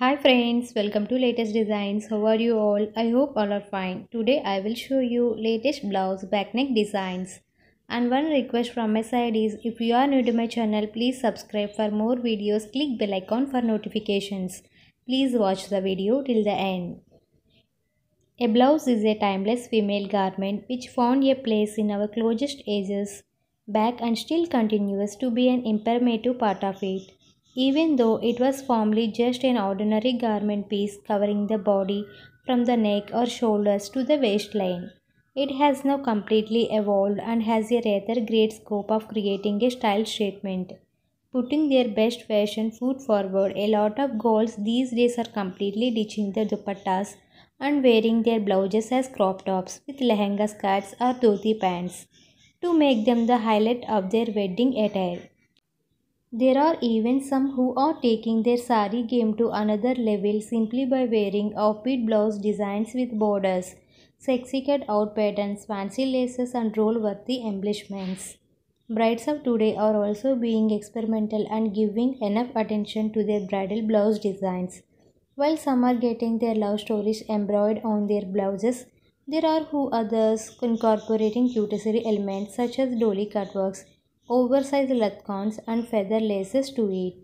hi friends welcome to latest designs how are you all i hope all are fine today i will show you latest blouse back neck designs and one request from my side is if you are new to my channel please subscribe for more videos click bell icon for notifications please watch the video till the end a blouse is a timeless female garment which found a place in our closest ages back and still continues to be an imperative part of it even though it was formerly just an ordinary garment piece covering the body from the neck or shoulders to the waistline. It has now completely evolved and has a rather great scope of creating a style statement. Putting their best fashion foot forward, a lot of girls these days are completely ditching their dupattas and wearing their blouses as crop tops with lehenga skirts or dhoti pants to make them the highlight of their wedding attire. There are even some who are taking their sari game to another level simply by wearing offbeat blouse designs with borders, sexy cut-out patterns, fancy laces and roll-worthy embellishments. Brides of today are also being experimental and giving enough attention to their bridal blouse designs. While some are getting their love stories embroidered on their blouses, there are who others incorporating cutesy elements such as dolly cutworks oversized leghorns and feather laces to it.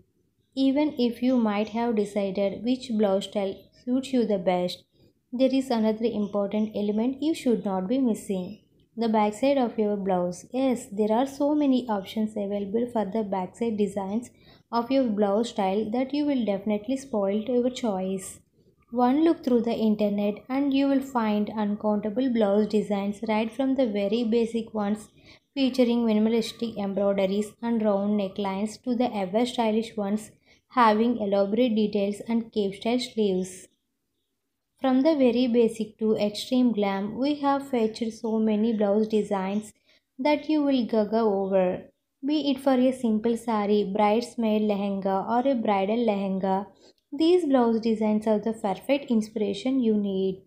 Even if you might have decided which blouse style suits you the best, there is another important element you should not be missing. The backside of your blouse. Yes, there are so many options available for the backside designs of your blouse style that you will definitely spoil your choice. One look through the internet and you will find uncountable blouse designs right from the very basic ones featuring minimalistic embroideries and round necklines to the ever stylish ones having elaborate details and cape style sleeves. From the very basic to extreme glam, we have featured so many blouse designs that you will gaga over. Be it for a simple sari, bridesmaid lehenga or a bridal lehenga, these blouse designs are the perfect inspiration you need.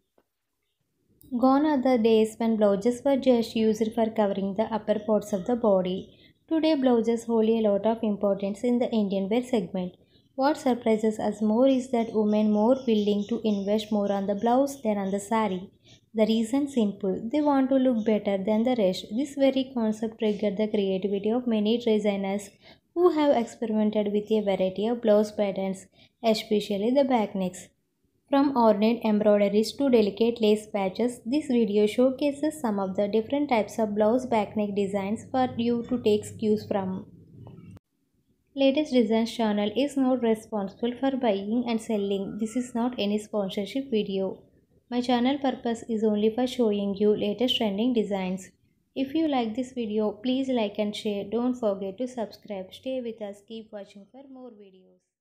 Gone are the days when blouses were just used for covering the upper parts of the body. Today, blouses hold a lot of importance in the Indian wear segment. What surprises us more is that women more willing to invest more on the blouse than on the sari. The reason simple, they want to look better than the rest. This very concept triggered the creativity of many designers who have experimented with a variety of blouse patterns, especially the back necks. From ornate embroideries to delicate lace patches, this video showcases some of the different types of blouse back neck designs for you to take cues from. Latest Designs channel is not responsible for buying and selling. This is not any sponsorship video. My channel purpose is only for showing you latest trending designs. If you like this video, please like and share. Don't forget to subscribe. Stay with us. Keep watching for more videos.